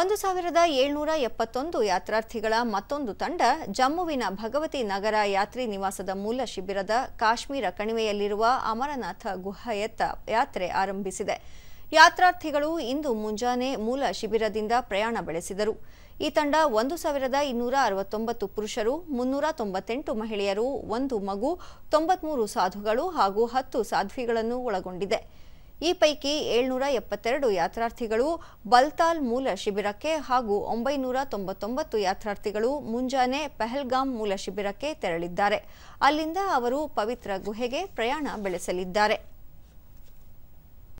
ಒಂದು ಸಾವಿರದ ಏಳ್ನೂರ ಎಪ್ಪತ್ತೊಂದು ಯಾತ್ರಾರ್ಥಿಗಳ ಮತ್ತೊಂದು ತಂಡ ಜಮ್ಮುವಿನ ಭಗವತಿ ನಗರ ಯಾತ್ರಿ ನಿವಾಸದ ಮೂಲ ಶಿಬಿರದ ಕಾಶ್ಮೀರ ಕಣಿವೆಯಲ್ಲಿರುವ ಅಮರನಾಥ ಗುಹೆಯತ್ತ ಯಾತ್ರೆ ಆರಂಭಿಸಿದೆ ಯಾತ್ರಾರ್ಥಿಗಳು ಇಂದು ಮುಂಜಾನೆ ಮೂಲ ಶಿಬಿರದಿಂದ ಪ್ರಯಾಣ ಬೆಳೆಸಿದರು ಈ ತಂಡ ಒಂದು ಸಾವಿರದ ಇನ್ನೂರ ಅರವತ್ತೊಂಬತ್ತು ಪುರುಷರು ಮುನ್ನೂರ ತೊಂಬತ್ತೆಂಟು ಮಹಿಳೆಯರು ಒಂದು ಮಗು ತೊಂಬತ್ಮೂರು ಸಾಧುಗಳು ಹಾಗೂ ಹತ್ತು ಸಾಧ್ವಿಗಳನ್ನು ಒಳಗೊಂಡಿದೆ ಈ ಪೈಕಿ ಏಳ್ನೂರ ಎಪ್ಪತ್ತೆರಡು ಯಾತ್ರಾರ್ಥಿಗಳು ಬಲ್ತಾಲ್ ಮೂಲ ಶಿಬಿರಕ್ಕೆ ಹಾಗೂ ಒಂಬೈನೂರ ತೊಂಬತ್ತೊಂಬತ್ತು ಯಾತ್ರಾರ್ಥಿಗಳು ಮುಂಜಾನೆ ಪೆಹಲ್ಗಾಮ್ ಮೂಲ ಶಿಬಿರಕ್ಕೆ ತೆರಳಿದ್ದಾರೆ ಅಲ್ಲಿಂದ ಅವರು ಪವಿತ್ರ ಗುಹೆಗೆ ಪ್ರಯಾಣ ಬೆಳೆಸಲಿದ್ದಾರೆ